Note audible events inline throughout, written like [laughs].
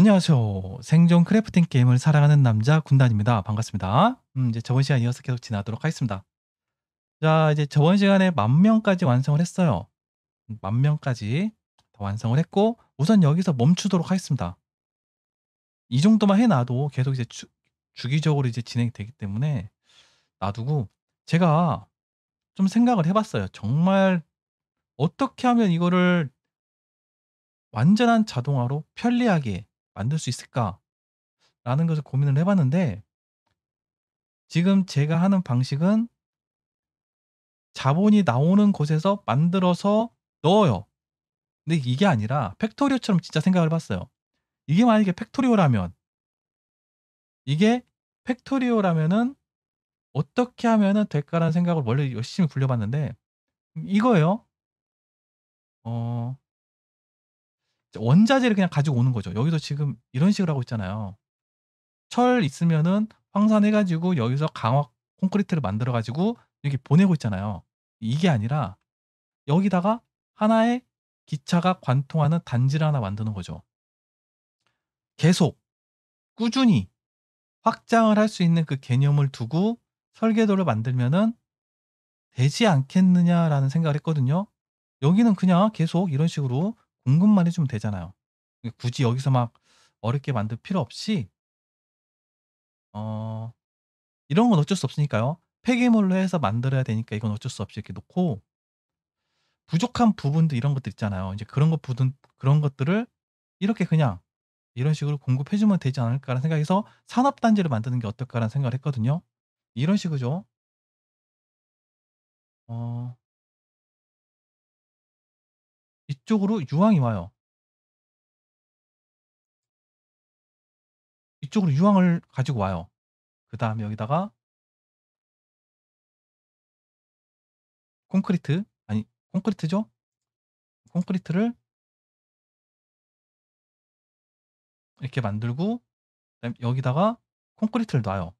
안녕하세요. 생존 크래프팅 게임을 사랑하는 남자 군단입니다. 반갑습니다. 음 이제 저번 시간 이어서 계속 지나도록 하겠습니다. 자 이제 저번 시간에 만 명까지 완성을 했어요. 음, 만 명까지 다 완성을 했고 우선 여기서 멈추도록 하겠습니다. 이 정도만 해놔도 계속 이제 주, 주기적으로 이제 진행되기 때문에 놔두고 제가 좀 생각을 해봤어요. 정말 어떻게 하면 이거를 완전한 자동화로 편리하게 만들 수 있을까라는 것을 고민을 해봤는데 지금 제가 하는 방식은 자본이 나오는 곳에서 만들어서 넣어요. 근데 이게 아니라 팩토리오처럼 진짜 생각을 봤어요 이게 만약에 팩토리오라면 이게 팩토리오라면은 어떻게 하면은 될까라는 생각을 원래 열심히 굴려봤는데 이거예요. 어 원자재를 그냥 가지고 오는 거죠. 여기서 지금 이런 식으로 하고 있잖아요. 철 있으면은 황산해가지고 여기서 강화 콘크리트를 만들어가지고 여기 보내고 있잖아요. 이게 아니라 여기다가 하나의 기차가 관통하는 단지를 하나 만드는 거죠. 계속 꾸준히 확장을 할 수 있는 그 개념을 두고 설계도를 만들면은 되지 않겠느냐라는 생각을 했거든요. 여기는 그냥 계속 이런 식으로 공급만 해주면 되잖아요. 굳이 여기서 막 어렵게 만들 필요 없이 어 이런 건 어쩔 수 없으니까요. 폐기물로 해서 만들어야 되니까 이건 어쩔 수 없이 이렇게 놓고 부족한 부분도 이런 것들 있잖아요. 이제 그런 것 부분 그런 것들을 이렇게 그냥 이런 식으로 공급해주면 되지 않을까라는 생각에서 산업단지를 만드는 게 어떨까라는 생각을 했거든요. 이런 식이죠. 어, 이쪽으로 유황이 와요. 이쪽으로 유황을 가지고 와요. 그 다음에 여기다가 콘크리트 아니 콘크리트죠? 콘크리트를 이렇게 만들고 그다음에 여기다가 콘크리트를 놔요.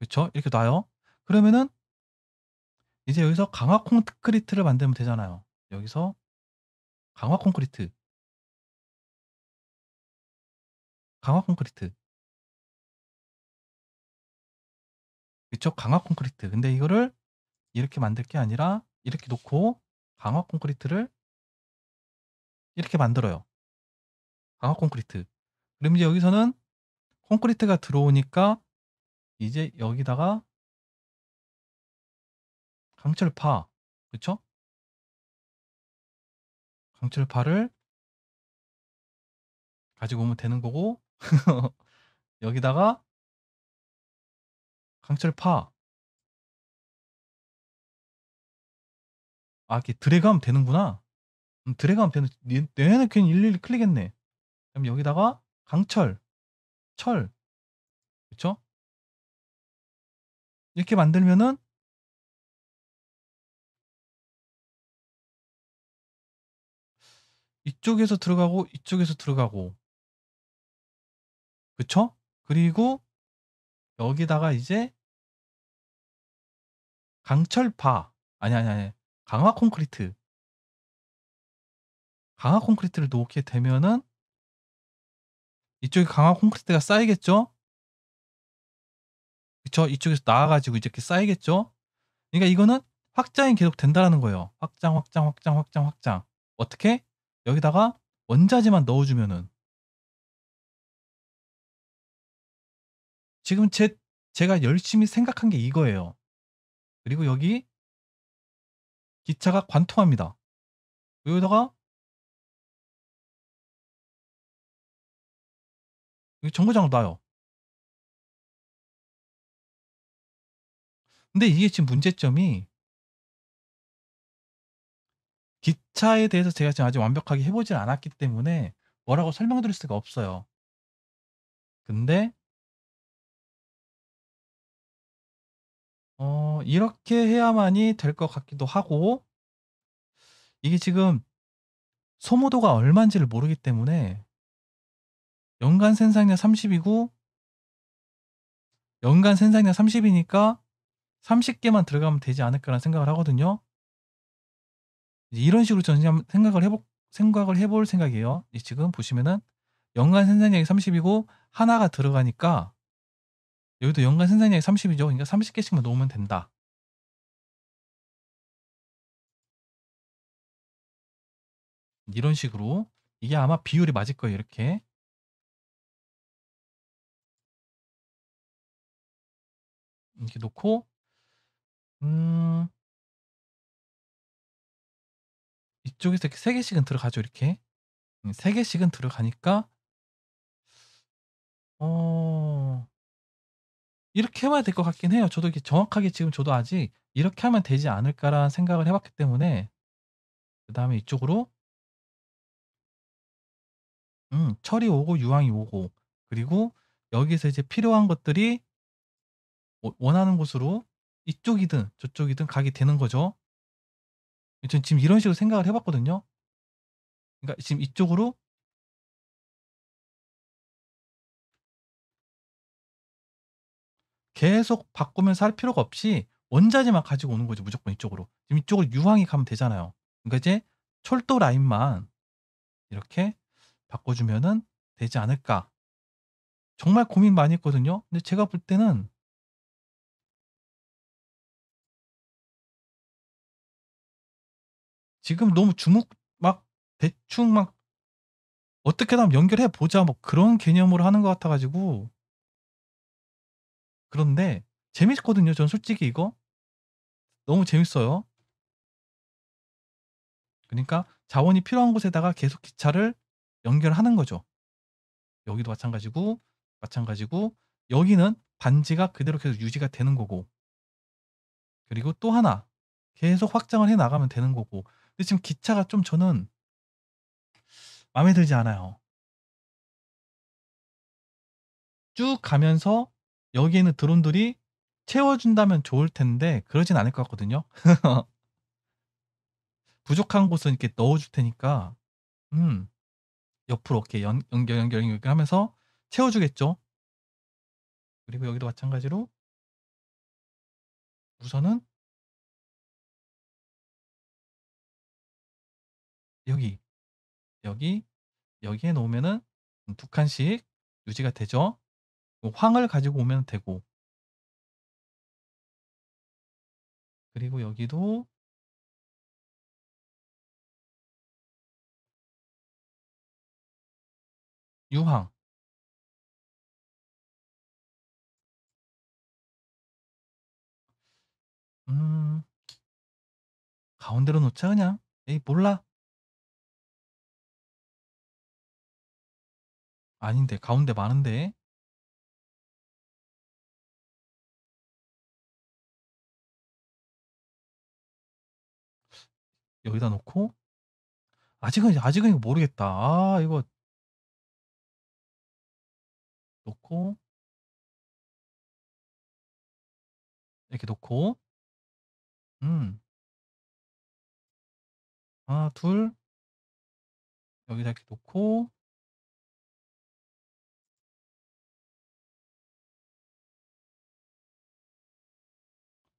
그렇죠? 이렇게 놔요. 그러면은 이제 여기서 강화 콘크리트를 만들면 되잖아요. 여기서 강화 콘크리트. 강화 콘크리트. 이쪽 강화 콘크리트. 근데 이거를 이렇게 만들 게 아니라 이렇게 놓고 강화 콘크리트를 이렇게 만들어요. 강화 콘크리트. 그럼 이제 여기서는 콘크리트가 들어오니까 이제 여기다가 강철파 그쵸? 강철파를 가지고 오면 되는 거고 [laughs] 여기다가 강철파 아 이렇게 드래그하면 되는구나 드래그하면 되는 내는 그냥 일일이 클릭했네 그럼 여기다가 강철 철 그쵸? 이렇게 만들면은 이쪽에서 들어가고 이쪽에서 들어가고 그쵸? 그리고 여기다가 이제 강철파 아니 아니 아니 강화 콘크리트 강화 콘크리트를 놓게 되면은 이쪽에 강화 콘크리트가 쌓이겠죠? 그쵸? 이쪽에서 나와가지고 이렇게 쌓이겠죠? 그러니까 이거는 확장이 계속 된다라는 거예요. 확장, 확장, 확장, 확장, 확장. 어떻게? 여기다가 원자재만 넣어주면은 지금 제 제가 열심히 생각한 게 이거예요. 그리고 여기 기차가 관통합니다. 여기다가 여기 정거장을 놔요. 근데 이게 지금 문제점이 기차에 대해서 제가 지금 아직 완벽하게 해 보질 않았기 때문에 뭐라고 설명드릴 수가 없어요. 근데 어 이렇게 해야만이 될 것 같기도 하고 이게 지금 소모도가 얼마인지를 모르기 때문에 연간 생산량 30이고 연간 생산량 30이니까 30개만 들어가면 되지 않을까라는 생각을 하거든요. 이런 식으로 전시 한번 생각을 해볼 생각을 해볼 생각이에요. 지금 보시면은 연간 생산량이 30이고 하나가 들어가니까 여기도 연간 생산량이 30이죠. 그러니까 30개씩만 놓으면 된다. 이런 식으로 이게 아마 비율이 맞을 거예요. 이렇게 이렇게 놓고 음 이쪽에서 이렇게 세 개씩은 들어가죠 이렇게 음, 세 개씩은 들어가니까 어 이렇게 해봐야 될 것 같긴 해요. 저도 이렇게 정확하게 지금 저도 아직 이렇게 하면 되지 않을까라는 생각을 해봤기 때문에 그 다음에 이쪽으로 음 철이 오고 유황이 오고 그리고 여기서 이제 필요한 것들이 원하는 곳으로 이쪽이든 저쪽이든 가게 되는 거죠. 전 지금 이런 식으로 생각을 해봤거든요. 그러니까 지금 이쪽으로 계속 바꾸면서 할 필요가 없이 원자재만 가지고 오는 거죠 무조건 이쪽으로 지금 이쪽으로 유황이 가면 되잖아요 그러니까 이제 철도 라인만 이렇게 바꿔주면 되지 않을까 정말 고민 많이 했거든요 근데 제가 볼 때는 지금 너무 주목 막 대충 막 어떻게든 한 연결해 보자 뭐 그런 개념으로 하는 것 같아가지고 그런데 재밌거든요. 전 솔직히 이거 너무 재밌어요. 그러니까 자원이 필요한 곳에다가 계속 기차를 연결하는 거죠. 여기도 마찬가지고 마찬가지고 여기는 반지가 그대로 계속 유지가 되는 거고 그리고 또 하나 계속 확장을 해 나가면 되는 거고 근데 지금 기차가 좀 저는 마음에 들지 않아요. 쭉 가면서 여기에는 드론들이 채워준다면 좋을 텐데 그러진 않을 것 같거든요. [laughs] 부족한 곳은 이렇게 넣어줄 테니까 음 옆으로 이렇게 연, 연결 연결 연결 하면서 채워주겠죠. 그리고 여기도 마찬가지로 우선은 여기, 여기, 여기에 놓으면은 두 칸씩 유지가 되죠. 뭐 황을 가지고 오면 되고 그리고 여기도 유황 음 가운데로 놓자 그냥 에이 몰라 아닌데. 가운데 많은데. 여기다 놓고 아직은 아직은 이거 모르겠다. 아 이거 놓고 이렇게 놓고 음. 하나, 둘 여기다 이렇게 놓고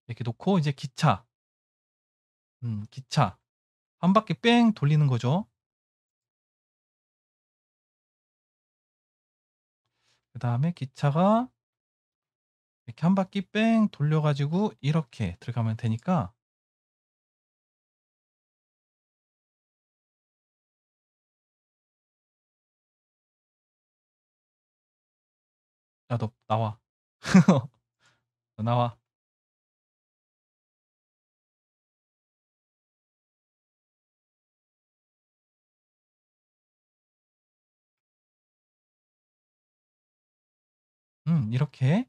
이렇게 놓고 이제 기차 음, 기차 한 바퀴 뺑 돌리는 거죠. 그 다음에 기차가 이렇게 한 바퀴 뺑 돌려가지고 이렇게 들어가면 되니까 야너 나와 [laughs] 나와 음, 이렇게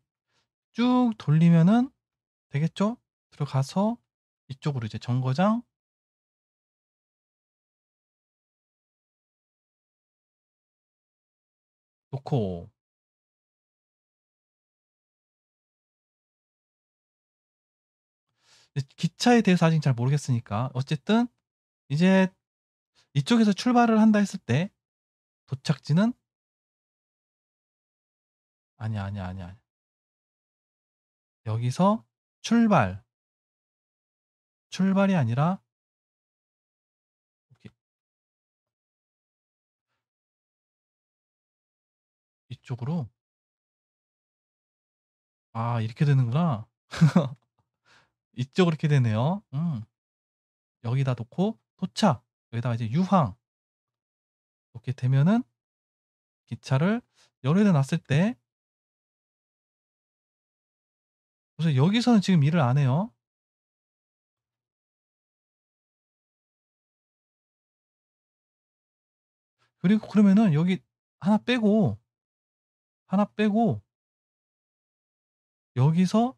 쭉 돌리면은 되겠죠? 들어가서 이쪽으로 이제 정거장 놓고 기차에 대해서 아직 잘 모르겠으니까 어쨌든 이제 이쪽에서 출발을 한다 했을 때 도착지는 아니야, 아니야, 아니야, 아니 여기서 출발. 출발이 아니라 이 이쪽으로 아 이렇게 되는구나 [laughs] 이쪽으로 이렇게 되네요 음. 여기다 놓고 도착 여기다가 이제 유황 이렇게 되면은 기차를 열에 놨을 때 그래서 여기서는 지금 일을 안 해요. 그리고 그러면은 여기 하나 빼고 하나 빼고 여기서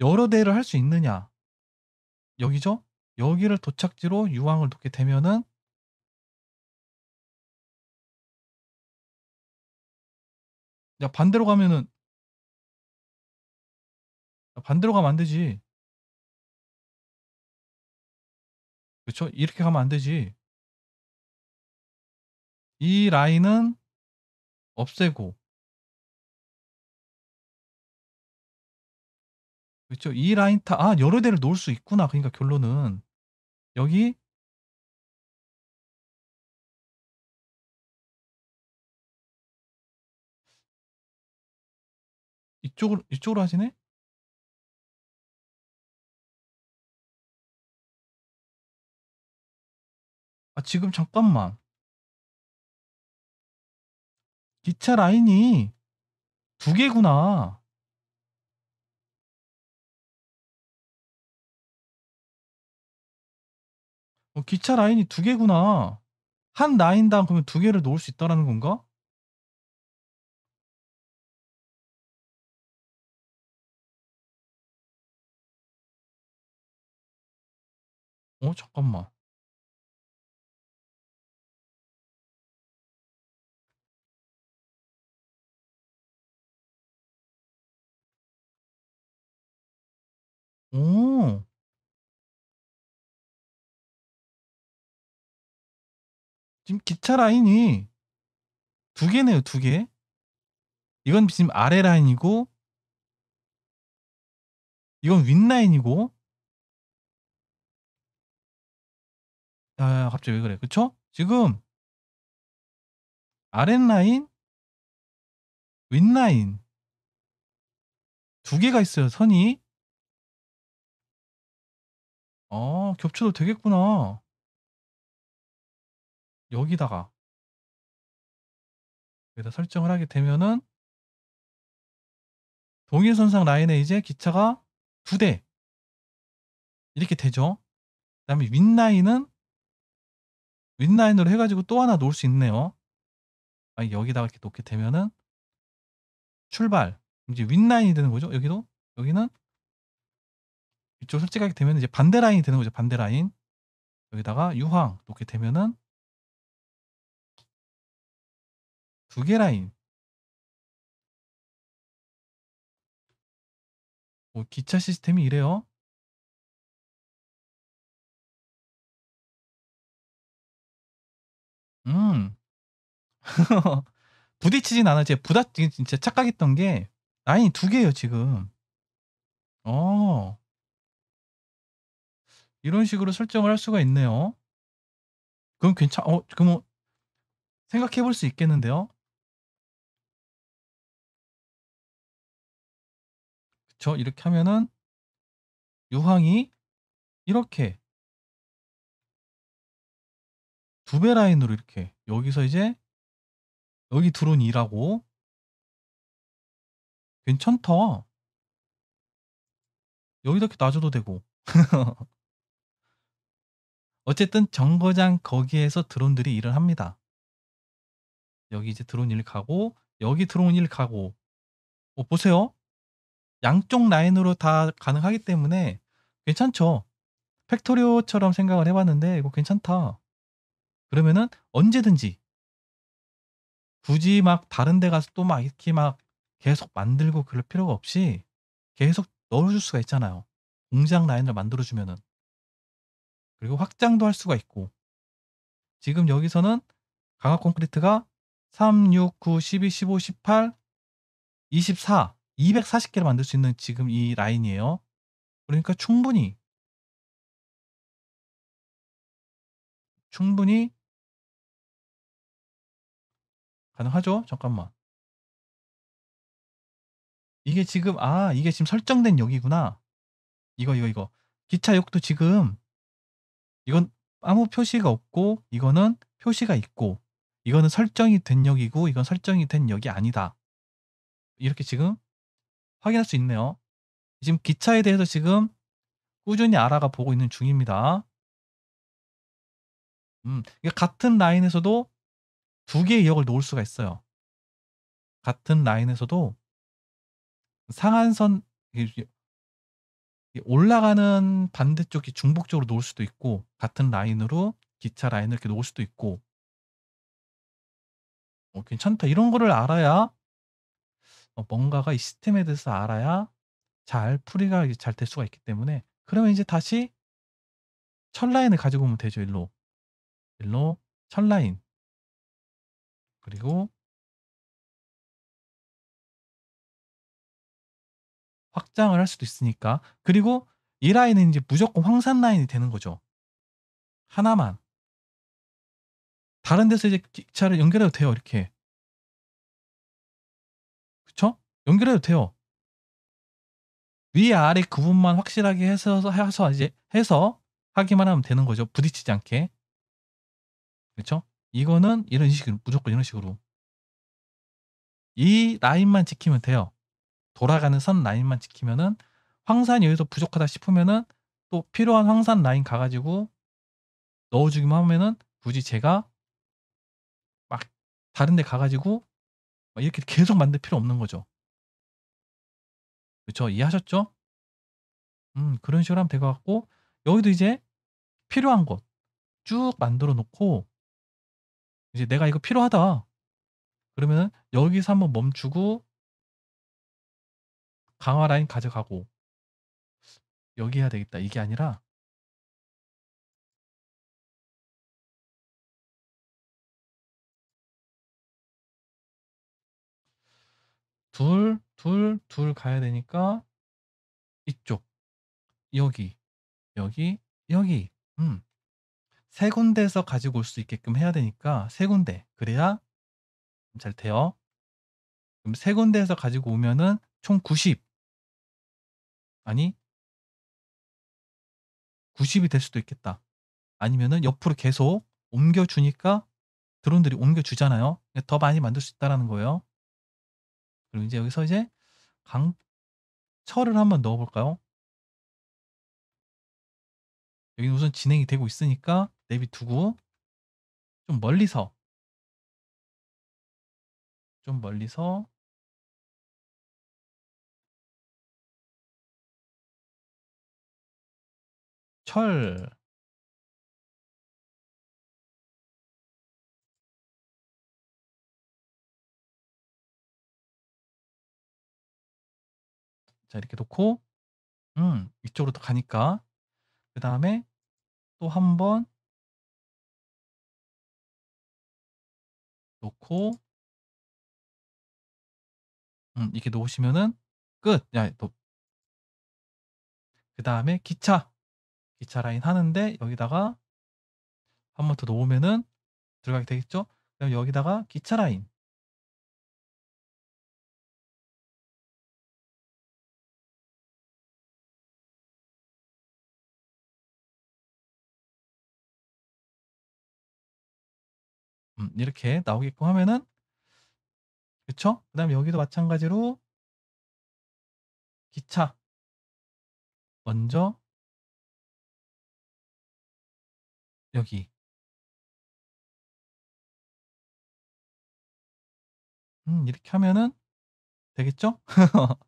여러 대를 할 수 있느냐 여기죠 여기를 도착지로 유황을 놓게 되면은 반대로 가면은 아, 반대로 가면 안 되지. 그쵸? 이렇게 가면 안 되지. 이 라인은 없애고. 그렇죠이 라인 타, 아, 여러 대를 놓을 수 있구나. 그러니까 결론은. 여기 이쪽으로 이쪽으로 하시네? 아, 지금 잠깐만. 기차 라인이 두 개구나. 어, 기차 라인이 두 개구나. 한 라인당 그러면 두 개를 놓을 수 있다라는 건가? 어, 잠깐만. 오. 음. 지금 기차 라인이 두 개네요, 두 개. 이건 지금 아래 라인이고 이건 윗라인이고 아 갑자기 왜 그래. 그쵸? 지금 아래라인 윗라인 두 개가 있어요, 선이. 아 겹쳐도 되겠구나. 여기다가 여기다 설정을 하게 되면은 동일선상 라인에 이제 기차가 두 대 이렇게 되죠. 그다음에 윗라인은 윗라인으로 해가지고 또 하나 놓을 수 있네요. 만약 아, 여기다가 이렇게 놓게 되면은 출발 이제 윗라인이 되는 거죠. 여기도 여기는 이쪽 솔직하게 되면 이제 반대 라인이 되는 거죠. 반대 라인. 여기다가 유황 이렇게 되면은 두 개 라인. 뭐 기차 시스템이 이래요. 음. [laughs] 부딪히진 않아. 제 부닥 진짜 착각했던 게 라인이 두 개예요, 지금. 어. 이런 식으로 설정을 할 수가 있네요. 그럼 괜찮, 어, 그럼 뭐 생각해 볼 수 있겠는데요? 그쵸? 이렇게 하면은 유황이 이렇게 두 배 라인으로 이렇게 여기서 이제 여기 들어온 이라고 괜찮다. 여기다 이렇게 놔줘도 되고. [laughs] 어쨌든 정거장 거기에서 드론들이 일을 합니다. 여기 이제 드론 일 가고 여기 드론 일 가고 어, 보세요. 양쪽 라인으로 다 가능하기 때문에 괜찮죠. 팩토리오처럼 생각을 해봤는데 이거 괜찮다. 그러면은 언제든지 굳이 막 다른 데 가서 또 막 이렇게 막 계속 만들고 그럴 필요가 없이 계속 넣어줄 수가 있잖아요. 공장 라인을 만들어주면은 그리고 확장도 할 수가 있고 지금 여기서는 강화 콘크리트가 3, 6, 9, 12, 15, 18, 24, 240개를 만들 수 있는 지금 이 라인이에요. 그러니까 충분히 충분히 가능하죠? 잠깐만. 이게 지금 아 이게 지금 설정된 역이구나. 이거 이거 이거 기차역도 지금 이건 아무 표시가 없고 이거는 표시가 있고 이거는 설정이 된 역이고 이건 설정이 된 역이 아니다. 이렇게 지금 확인할 수 있네요. 지금 기차에 대해서 지금 꾸준히 알아가 보고 있는 중입니다. 음, 같은 라인에서도 두 개의 역을 놓을 수가 있어요. 같은 라인에서도 상한선 올라가는 반대쪽이 중복 적으로 놓을 수도 있고 같은 라인으로 기차 라인을 이렇게 놓을 수도 있고 어, 괜찮다 이런 거를 알아야 어, 뭔가가 이 시스템에 대해서 알아야 잘 풀이가 잘 될 수가 있기 때문에 그러면 이제 다시 철 라인을 가지고 오면 되죠 일로 일로 철 라인 그리고 확장을 할 수도 있으니까 그리고 이 라인은 이제 무조건 황산 라인이 되는 거죠. 하나만 다른 데서 이제 기차를 연결해도 돼요 이렇게 그쵸? 연결해도 돼요 위 아래 구분만 확실하게 해서 해서 이제 해서 하기만 하면 되는 거죠 부딪히지 않게 그렇죠? 이거는 이런 식으로 무조건 이런 식으로 이 라인만 지키면 돼요. 돌아가는 선 라인만 지키면은 황산 여기서 부족하다 싶으면은 또 필요한 황산 라인 가가지고 넣어주기만 하면은 굳이 제가 막 다른 데 가가지고 막 이렇게 계속 만들 필요 없는 거죠. 그렇죠? 이해하셨죠? 음, 그런 식으로 하면 될 것 같고 여기도 이제 필요한 것 쭉 만들어 놓고 이제 내가 이거 필요하다. 그러면은 여기서 한번 멈추고 강화 라인 가져가고 여기 해야 되겠다. 이게 아니라 둘, 둘, 둘 가야 되니까 이쪽, 여기, 여기, 여기. 음. 세 군데에서 가지고 올 수 있게끔 해야 되니까 세 군데. 그래야 잘 돼요. 그럼 세 군데에서 가지고 오면은 총 90. 아니 90이 될 수도 있겠다. 아니면은 옆으로 계속 옮겨주니까 드론들이 옮겨주잖아요. 더 많이 만들 수 있다라는 거예요. 그리고 이제 여기서 이제 강철을 한번 넣어볼까요? 여기 우선 진행이 되고 있으니까 내비두고 좀 멀리서 좀 멀리서 철. 자, 이렇게 놓고 음, 위쪽으로 또 가니까 그 다음에 또 한 번 놓고 음, 이렇게 놓으시면은 끝. 야, 또그 다음에 기차 기차 라인 하는데 여기다가 한 번 더 놓으면은 들어가게 되겠죠? 그럼 여기다가 기차 라인 음, 이렇게 나오게끔 하면은 그쵸? 그 다음에 여기도 마찬가지로 기차 먼저 여기. 음, 이렇게 하면은 되겠죠? [laughs]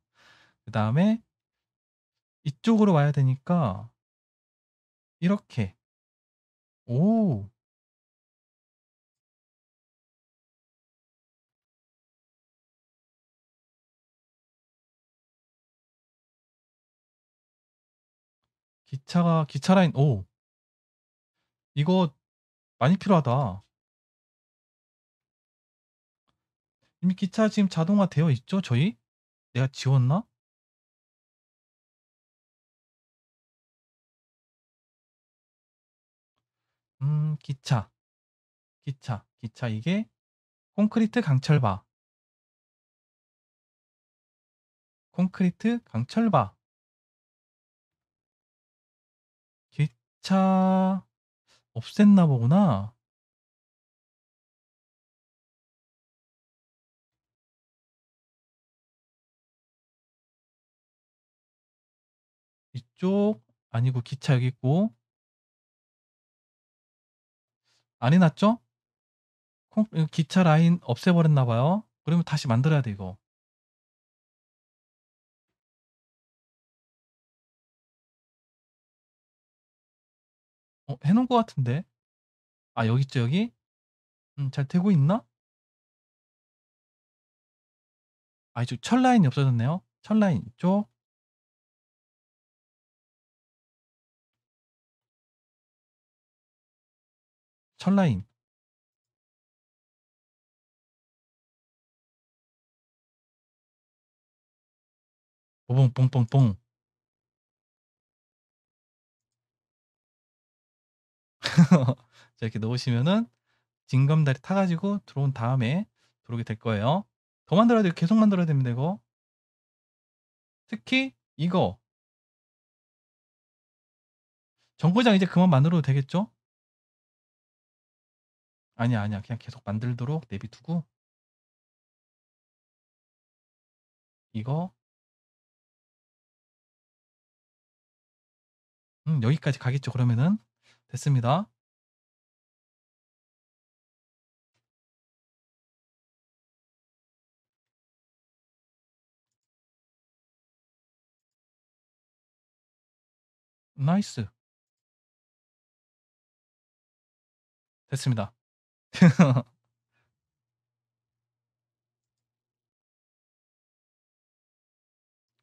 그 다음에 이쪽으로 와야 되니까 이렇게 오 기차가 기차 라인 오 이거 많이 필요하다. 이미 기차 지금 자동화 되어 있죠? 저희? 내가 지웠나? 음, 기차. 기차. 기차 이게 콘크리트 강철바. 콘크리트 강철바. 기차 없앴나 보구나. 이쪽 아니고 기차 여기 있고 안 해놨죠? 기차 라인 없애버렸나 봐요. 그러면 다시 만들어야 돼 이거. 어, 해놓은 것 같은데. 아, 여기 있죠, 여기? 음, 잘 되고 있나? 아, 이쪽 철 라인이 없어졌네요. 철 라인 있죠? 첫 라인. 뽕뽕뽕뽕. [laughs] 자, 이렇게 넣으시면은 징검다리 타가지고 들어온 다음에 들어오게 될 거예요. 더 만들어야 돼요. 계속 만들어야 됩니다. 이거. 특히 이거. 정거장 이제 그만 만들어도 되겠죠? 아니야 아니야 그냥 계속 만들도록 내비두고 이거 음 여기까지 가겠죠 그러면은 됐습니다 나이스. 됐습니다.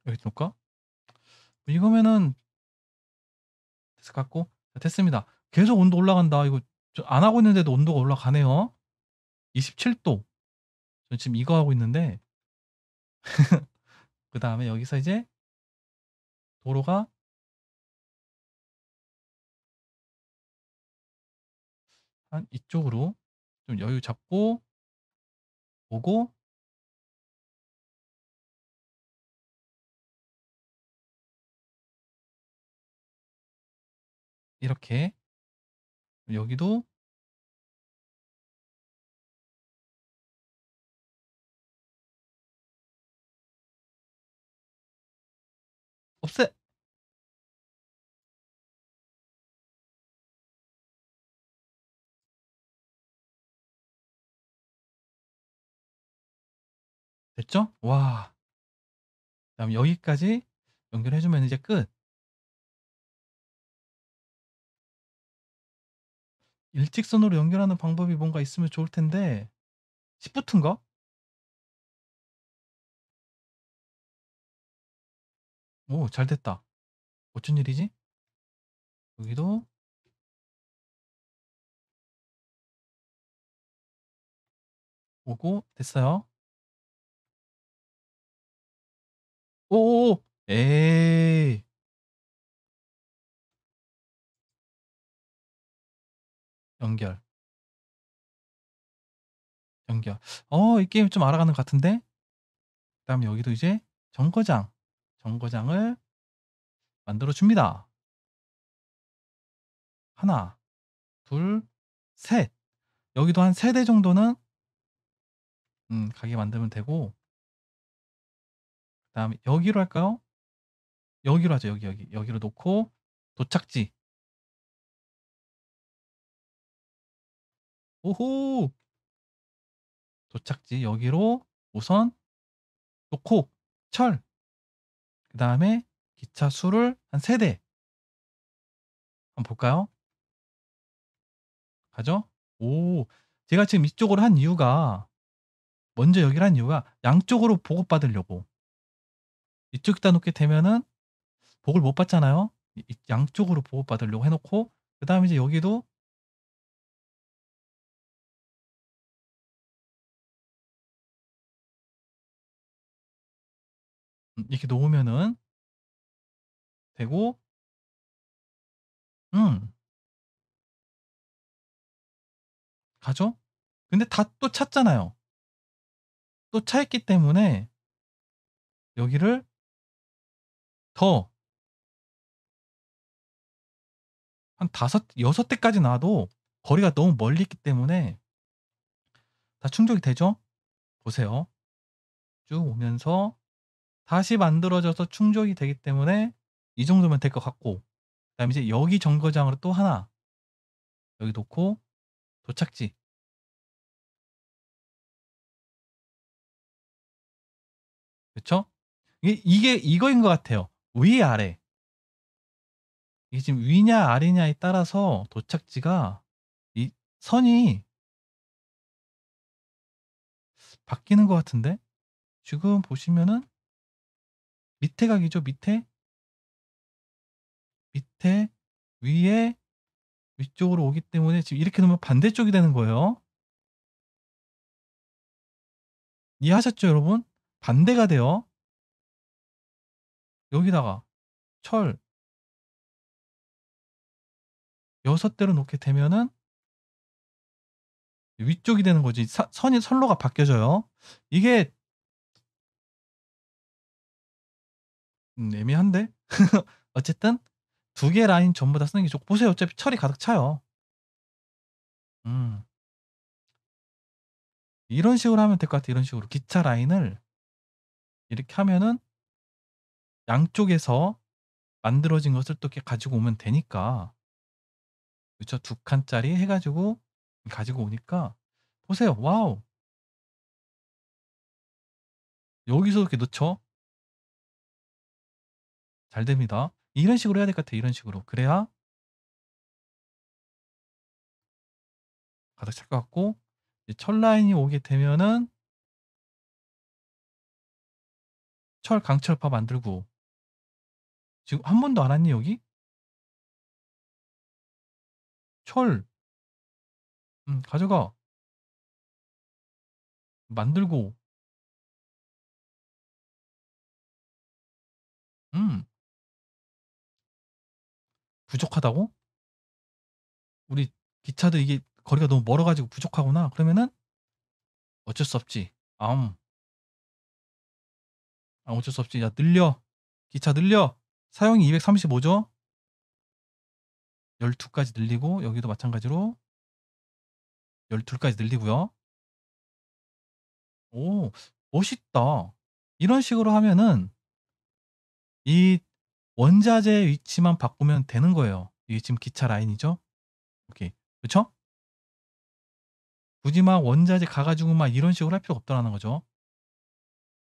여기 놓을까? 이거면은 됐을 것 같고 됐습니다. 계속 온도 올라간다. 이거 안 하고 있는데도 온도가 올라가네요. 27도. 전 지금 이거 하고 있는데 [laughs] 그 다음에 여기서 이제 도로가 한 이쪽으로 좀 여유 잡고 보고 이렇게 여기도 없애 됐죠? 와. 그다음 여기까지 연결해 주면 이제 끝. 일직선으로 연결하는 방법이 뭔가 있으면 좋을 텐데 시프트인 거? 오, 잘 됐다. 어쩐 일이지? 여기도 오고 됐어요. 오오오. 에이. 연결. 연결. 어, 이 게임 좀 알아가는 것 같은데? 그 다음에 여기도 이제 정거장. 정거장을 만들어줍니다. 하나, 둘, 셋. 여기도 한 세 대 정도는 음, 가게 만들면 되고 그다음에 여기로 할까요? 여기로 하죠. 여기 여기 여기로 놓고 도착지. 오호. 도착지 여기로 우선 놓고 철. 그다음에 기차 수를 한 세 대. 한번 볼까요? 가죠? 오. 제가 지금 이쪽으로 한 이유가 먼저 여기를 한 이유가 양쪽으로 보급받으려고 이쪽에다 놓게 되면은 복을 못 받잖아요. 양쪽으로 복을 받으려고 해놓고 그 다음에 이제 여기도 음, 이렇게 놓으면은 되고 음 가죠? 근데 다또 찼잖아요. 또 차있기 때문에 여기를 더한 다섯, 여섯 대까지 나와도 거리가 너무 멀리 있기 때문에 다 충족이 되죠? 보세요. 쭉 오면서 다시 만들어져서 충족이 되기 때문에 이 정도면 될 것 같고 그다음에 이제 여기 정거장으로 또 하나 여기 놓고 도착지 그렇죠? 이게, 이게 이거인 것 같아요. 위 아래 이게 지금 위냐 아래냐에 따라서 도착지가 이 선이 바뀌는 것 같은데 지금 보시면은 밑에 각이죠 밑에 밑에 위에 위쪽으로 오기 때문에 지금 이렇게 놓으면 반대쪽이 되는 거예요 이해하셨죠 여러분 반대가 돼요 여기다가 철 여섯 대로 놓게 되면은 위쪽이 되는 거지. 사, 선이 선로가 바뀌어져요. 이게 음, 애매한데 [laughs] 어쨌든 두 개 라인 전부 다 쓰는 게 좋고 보세요. 어차피 철이 가득 차요. 음. 이런 식으로 하면 될 것 같아요. 이런 식으로 기차 라인을 이렇게 하면은 양쪽에서 만들어진 것을 또 이렇게 가지고 오면 되니까 그쵸 두 칸짜리 해가지고 가지고 오니까 보세요 와우 여기서 이렇게 넣죠 잘 됩니다 이런 식으로 해야 될 것 같아요 이런 식으로 그래야 가득 찰 것 같고 철 라인이 오게 되면은 철 강철파 만들고 지금 한 번도 안 왔니 여기? 철. 음, 가져가. 만들고. 음. 부족하다고? 우리 기차도 이게 거리가 너무 멀어가지고 부족하구나. 그러면은 어쩔 수 없지. 아음. 아 어쩔 수 없지. 야 늘려. 기차 늘려. 사용이 235죠. 12까지 늘리고 여기도 마찬가지로 12까지 늘리고요. 오 멋있다. 이런 식으로 하면은 이 원자재 위치만 바꾸면 되는 거예요. 이게 지금 기차 라인이죠. 오케이 그렇죠? 굳이 막 원자재 가가지고 막 이런 식으로 할 필요 없다라는 거죠.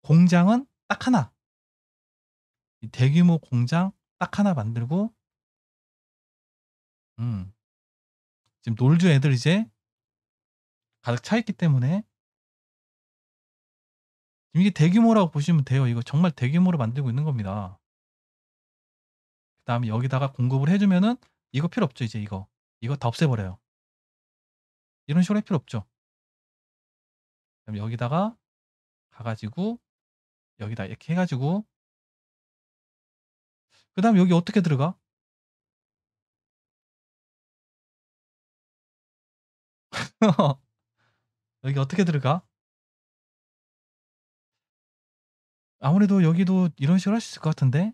공장은 딱 하나 대규모 공장 딱 하나 만들고 음. 지금 놀주 애들 이제 가득 차 있기 때문에 이게 대규모라고 보시면 돼요. 이거 정말 대규모로 만들고 있는 겁니다. 그 다음에 여기다가 공급을 해주면은 이거 필요 없죠. 이제 이거 이거 다 없애버려요. 이런 식으로 할 필요 없죠. 그럼 여기다가 가가지고 여기다 이렇게 해가지고 그 다음 에 여기 어떻게 들어가? [laughs] 여기 어떻게 들어가? 아무래도 여기도 이런 식으로 할 수 있을 것 같은데?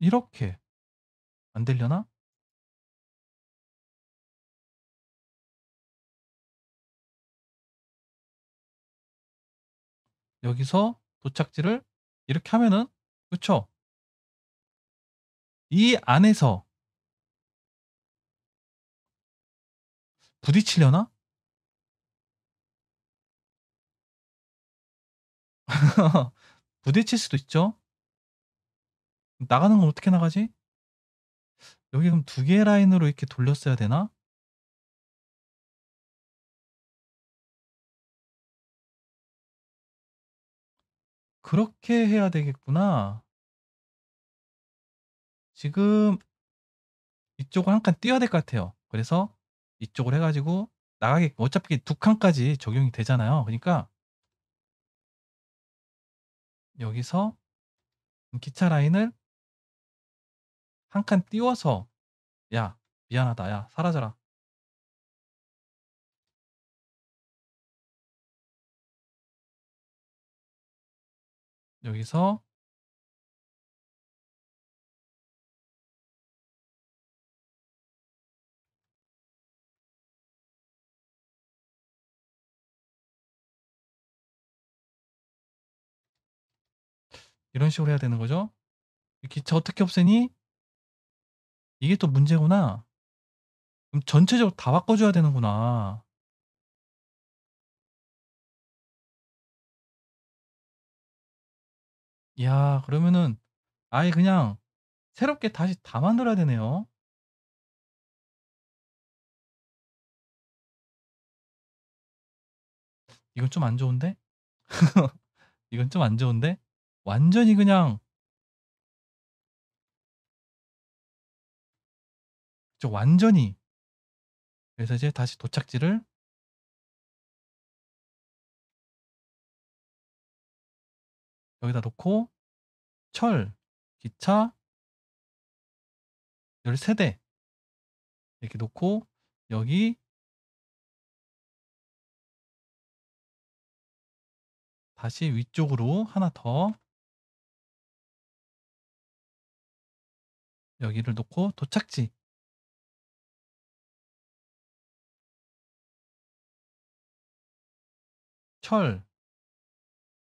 이렇게 안 되려나? 여기서 도착지를 이렇게 하면은 그쵸? 이 안에서 부딪히려나? [laughs] 부딪힐 수도 있죠. 나가는 건 어떻게 나가지? 여기 그럼 두개 라인으로 이렇게 돌렸어야 되나? 그렇게 해야 되겠구나. 지금 이쪽을 한 칸 띄어야 될 것 같아요. 그래서 이쪽을 해가지고 나가게 어차피 두 칸까지 적용이 되잖아요. 그러니까 여기서 기차 라인을 한 칸 띄워서 야 미안하다 야 사라져라 여기서 이런 식으로 해야 되는 거죠. 기차 어떻게 없애니? 이게 또 문제구나. 그럼 전체적으로 다 바꿔줘야 되는구나. 야 그러면은 아예 그냥 새롭게 다시 다 만들어야 되네요. 이건 좀 안 좋은데? [laughs] 이건 좀 안 좋은데? 완전히 그냥 그 완전히. 그래서 이제 다시 도착지를 여기다 놓고 철, 기차 13대 이렇게 놓고 여기 다시 위쪽으로 하나 더 여기를 놓고 도착지 철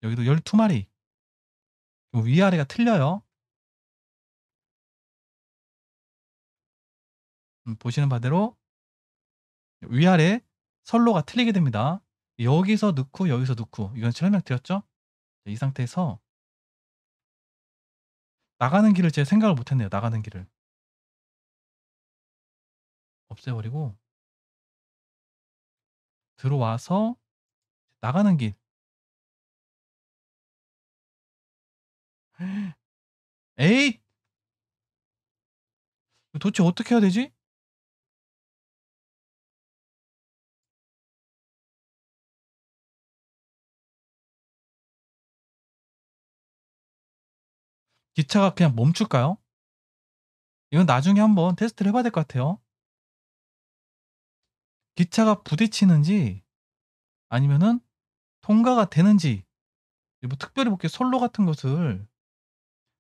여기도 12마리 위아래가 틀려요. 음, 보시는 바대로 위아래 선로가 틀리게 됩니다. 여기서 넣고 여기서 넣고 이건 설명드렸죠? 이 상태에서 나가는 길을 제가 생각을 못했네요. 나가는 길을 없애버리고 들어와서 나가는 길 에이! 도대체 어떻게 해야 되지? 기차가 그냥 멈출까요? 이건 나중에 한번 테스트를 해봐야 될 것 같아요. 기차가 부딪히는지 아니면은 통과가 되는지 뭐 특별히 볼게 선로 같은 것을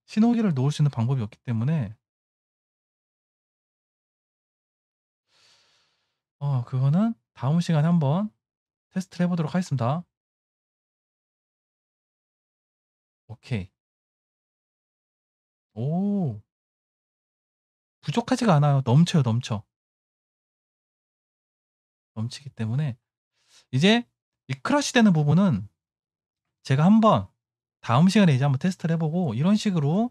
신호기를 놓을 수 있는 방법이 없기 때문에 어 그거는 다음 시간에 한번 테스트를 해 보도록 하겠습니다. 오케이. 오. 부족하지가 않아요. 넘쳐요, 넘쳐. 넘치기 때문에 이제 이 크러쉬 되는 부분은 제가 한번 다음 시간에 이제 한번 테스트를 해보고 이런 식으로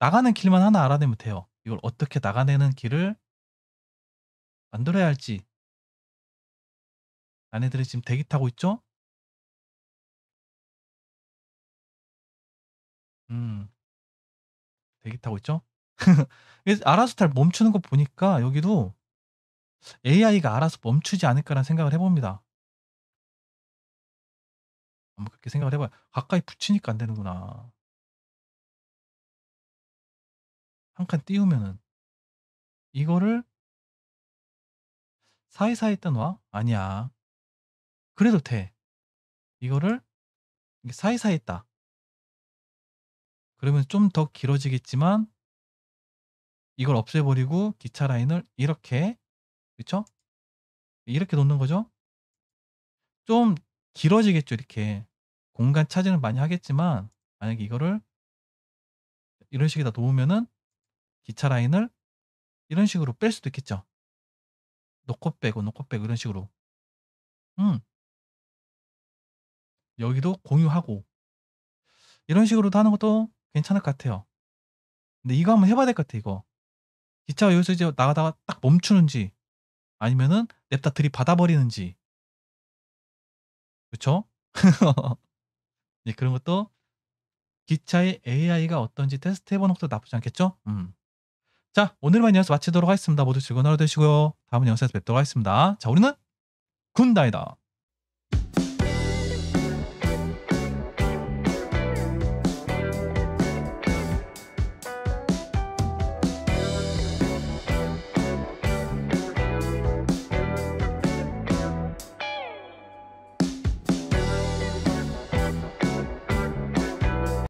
나가는 길만 하나 알아내면 돼요. 이걸 어떻게 나가내는 길을 만들어야 할지. 아내들이 지금 대기 타고 있죠? 음, 대기 타고 있죠? [laughs] 알아서 잘 멈추는 거 보니까 여기도 AI가 알아서 멈추지 않을까라는 생각을 해봅니다. 한번 그렇게 생각을 해봐요. 가까이 붙이니까 안 되는구나. 한 칸 띄우면은 이거를 사이사이에 있다 놔? 아니야. 그래도 돼. 이거를 사이사이에 있다. 그러면 좀 더 길어지겠지만 이걸 없애버리고 기차 라인을 이렇게 그쵸? 이렇게 놓는 거죠. 좀 길어지겠죠 이렇게 공간 차지는 많이 하겠지만 만약에 이거를 이런 식에다 놓으면은 기차 라인을 이런 식으로 뺄 수도 있겠죠 놓고 빼고 놓고 빼고 이런 식으로 음 여기도 공유하고 이런 식으로도 하는 것도 괜찮을 것 같아요 근데 이거 한번 해봐야 될 것 같아 이거 기차가 여기서 이제 나가다가 딱 멈추는지 아니면은 냅다 들이받아버리는지 그쵸? 네, [laughs] 그런 것도 기차의 AI가 어떤지 테스트해보는 것도 나쁘지 않겠죠? 음. 자, 오늘만 연습 마치도록 하겠습니다. 모두 즐거운 하루 되시고요. 다음 은 영상에서 뵙도록 하겠습니다. 자, 우리는 군다이다.